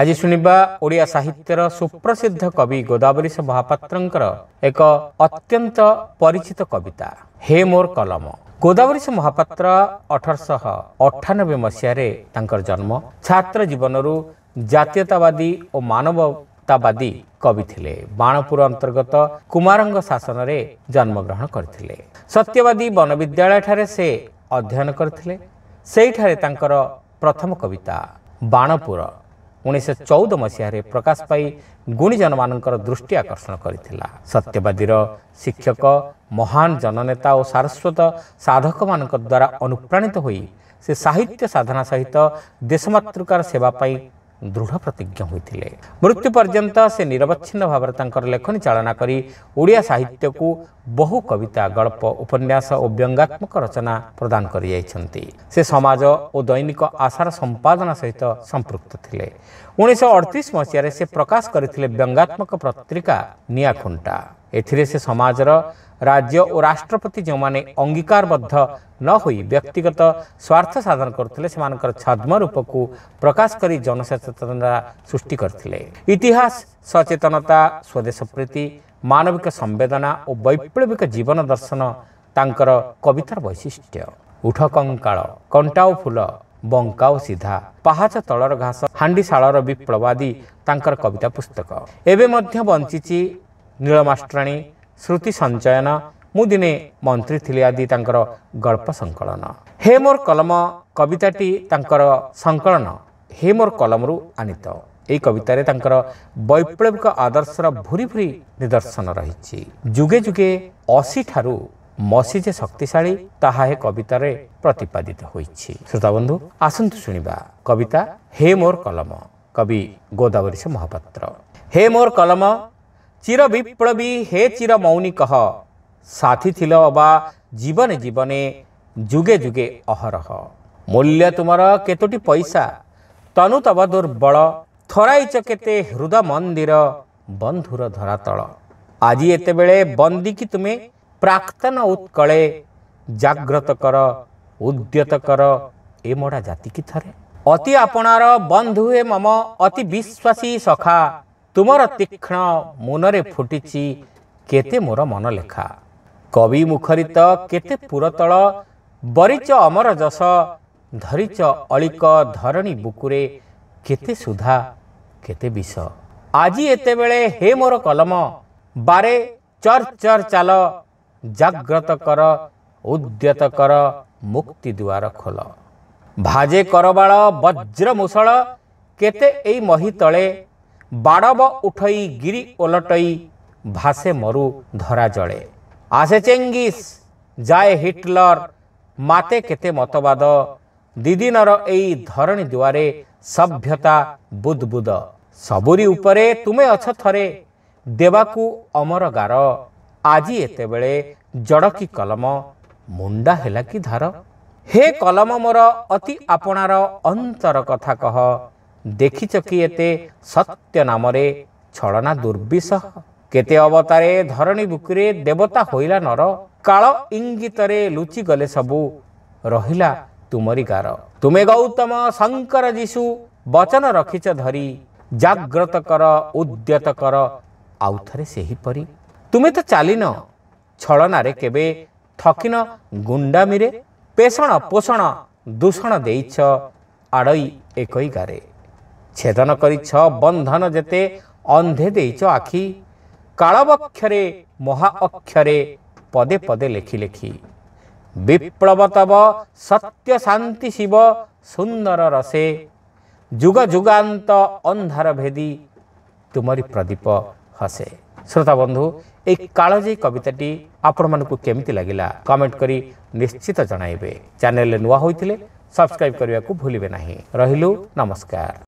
ଆଜି ଶୁଣିବା ଓଡ଼ିଆ ସାହିତ୍ୟର ସୁପ୍ରସିଦ୍ଧ କବି ଗୋଦାବରୀଶ ମହାପାତ୍ରଙ୍କର ଏକ ଅତ୍ୟନ୍ତ ପରିଚିତ କବିତା ହେ ମୋର କଲମ ଗୋଦାବରୀଶ ମହାପାତ୍ର ଅଠରଶହ ଅଠାନବେ ମସିହାରେ ତାଙ୍କର ଜନ୍ମ ଛାତ୍ର ଜୀବନରୁ ଜାତୀୟତାବାଦୀ ଓ ମାନବତାବାଦୀ କବି ଥିଲେ ବାଣପୁର ଅନ୍ତର୍ଗତ କୁମାରଙ୍ଗ ଶାସନରେ ଜନ୍ମଗ୍ରହଣ କରିଥିଲେ ସତ୍ୟବାଦୀ ବନବିଦ୍ୟାଳୟଠାରେ ସେ ଅଧ୍ୟୟନ କରିଥିଲେ ସେଇଠାରେ ତାଙ୍କର ପ୍ରଥମ କବିତା ବାଣପୁର ଉଣେଇଶହ ଚଉଦ ମସିହାରେ ପ୍ରକାଶ ପାଇ ଗୁଣିଜନମାନଙ୍କର ଦୃଷ୍ଟି ଆକର୍ଷଣ କରିଥିଲା ସତ୍ୟବାଦୀର ଶିକ୍ଷକ ମହାନ ଜନନେତା ଓ ସାରସ୍ୱତ ସାଧକମାନଙ୍କ ଦ୍ୱାରା ଅନୁପ୍ରାଣିତ ହୋଇ ସେ ସାହିତ୍ୟ ସାଧନା ସହିତ ଦେଶମାତୃକାର ସେବା ପାଇଁ दृढ प्रतिज्ञ हुँदै मृत्यु पर्यंत से पर्यन्तरछिन भावर लेखनी चाला कि ओडिया को बहु कविता गल्प उपन्यास व्यङ्गात्मक रचना प्रदान समाज गरिन्छैन आशार सम्पादना सहित सम्पृक्त ले उइश अठतिस से प्रकाश गरित्मक पत्रिका नियाखुन्टा ए अंगीकारबद्ध न नहु व्यक्तिगत स्वार्थ साधन गरु प्रकाश प्रकाशक जनसचेत सृष्टि इतिहास सचेतना स्वदेश प्रति मानविक सम्बेदना वैप्लविक जीवन दर्शन तबित र वैशिष्ट उठ कङ्काल कन्टाओ फुल बङ्क सिधा पाहाच तल र घास हान्डी विप्लवादी कविता पुस्तक ए ନୀଳମାଷ୍ଟ୍ରାଣୀ ଶ୍ରୁତି ସଞ୍ଚୟନ ମୁଁ ଦିନେ ମନ୍ତ୍ରୀ ଥିଲି ଆଦି ତାଙ୍କର ଗଳ୍ପ ସଂକଳନ ହେ ମୋର କଲମ କବିତାଟି ତାଙ୍କର ସଂକଳନ ହେ ମୋର କଲମରୁ ଆନିତ ଏହି କବିତାରେ ତାଙ୍କର ବୈପ୍ଳବିକ ଆଦର୍ଶର ଭୁରି ଭୁରି ନିଦର୍ଶନ ରହିଛି ଯୁଗେ ଯୁଗେ ଅଶୀଠାରୁ ମସି ଯେ ଶକ୍ତିଶାଳୀ ତାହା ହେ କବିତାରେ ପ୍ରତିପାଦିତ ହୋଇଛି ଶ୍ରୋତାବନ୍ଧୁ ଆସନ୍ତୁ ଶୁଣିବା କବିତା ହେ ମୋର କଲମ କବି ଗୋଦାବରୀ ସେ ମହାପାତ୍ର ହେ ମୋର କଲମ ଚିର ବିପ୍ଳବୀ ହେ ଚିର ମୌନୀ କହ ସାଥୀ ଥିଲ ଅବା ଜୀବନେ ଜୀବନେ ଯୁଗେ ଯୁଗେ ଅହରହ ମୂଲ୍ୟ ତୁମର କେତୋଟି ପଇସା ତନୁ ତବ ଦୁର୍ବଳ ଥରାଇଛ କେତେ ହୃଦ ମନ୍ଦିର ବନ୍ଧୁର ଧରାତଳ ଆଜି ଏତେବେଳେ ବନ୍ଦିକି ତୁମେ ପ୍ରାକ୍ତନ ଉତ୍କଳେ ଜାଗ୍ରତ କର ଉଦ୍ୟତ କର ଏ ମଡ଼ା ଜାତିକି ଥରେ ଅତି ଆପଣାର ବନ୍ଧୁ ହେ ମମ ଅତି ବିଶ୍ୱାସୀ ସଖା ତୁମର ତୀକ୍ଷ୍ଣ ମୁନରେ ଫୁଟିଛି କେତେ ମୋର ମନ ଲେଖା କବି ମୁଖରିତ କେତେ ପୁରତଳ ବରିଚ ଅମର ଯଶ ଧରିଚ ଅଳିକ ଧରଣୀ ବୁକୁରେ କେତେ ସୁଧା କେତେ ବିଷ ଆଜି ଏତେବେଳେ ହେ ମୋର କଲମ ବାରେ ଚର୍ ଚର୍ ଚାଲ ଜାଗ୍ରତ କର ଉଦ୍ୟତ କର ମୁକ୍ତି ଦୁଆର ଖୋଲ ଭାଜେ କରବାଳ ବଜ୍ର ମୂଷଳ କେତେ ଏଇ ମହି ତଳେ ବାଡ଼ବ ଉଠେଇ ଗିରି ଓଲଟଇ ଭାସେ ମରୁ ଧରା ଜଳେ ଆସେ ଚେଙ୍ଗିସ୍ ଯାଏ ହିଟଲର ମାତେ କେତେ ମତବାଦ ଦିଦିନର ଏଇ ଧରଣୀ ଦୁଆରେ ସଭ୍ୟତା ବୁଦ୍ବୁଦ ସବୁରି ଉପରେ ତୁମେ ଅଛ ଥରେ ଦେବାକୁ ଅମର ଗାର ଆଜି ଏତେବେଳେ ଜଡ଼କି କଲମ ମୁଣ୍ଡା ହେଲା କି ଧାର ହେ କଲମ ମୋର ଅତି ଆପଣାର ଅନ୍ତର କଥା କହ ଦେଖିଛ କି ଏତେ ସତ୍ୟ ନାମରେ ଛଳନା ଦୁର୍ବିଷହ କେତେ ଅବତାରେ ଧରଣୀ ବୁକିରେ ଦେବତା ହୋଇଲା ନର କାଳ ଇଙ୍ଗିତରେ ଲୁଚିଗଲେ ସବୁ ରହିଲା ତୁମରି ଗାର ତୁମେ ଗୌତମ ଶଙ୍କର ଯୀଶୁ ବଚନ ରଖିଛ ଧରି ଜାଗ୍ରତ କର ଉଦ୍ୟତ କର ଆଉ ଥରେ ସେହିପରି ତୁମେ ତ ଚାଲିନ ଛଳନାରେ କେବେ ଥକିନ ଗୁଣ୍ଡାମିରେ ପେଷଣ ପୋଷଣ ଦୂଷଣ ଦେଇଛ ଆଡ଼ଇ ଏକ ଗାରେ ଛେଦନ କରିଛ ବନ୍ଧନ ଯେତେ ଅନ୍ଧେ ଦେଇଛ ଆଖି କାଳବକ୍ଷରେ ମହା ଅକ୍ଷରେ ପଦେ ପଦେ ଲେଖି ଲେଖି ବିପ୍ଳବ ତବ ସତ୍ୟ ଶାନ୍ତି ଶିବ ସୁନ୍ଦର ରସେ ଯୁଗ ଯୁଗାନ୍ତ ଅନ୍ଧାର ଭେଦି ତୁମରି ପ୍ରଦୀପ ହସେ শ্রোতা বন্ধু এই কালজয়ী কবিতাটি আপনার কেমিতি লাগিলা কমেন্ট করে নিশ্চিত জনাইবে চ্যানেল নূয়া হয়েছে সবসক্রাইব করা ভুলবে না রহিলু নমস্কার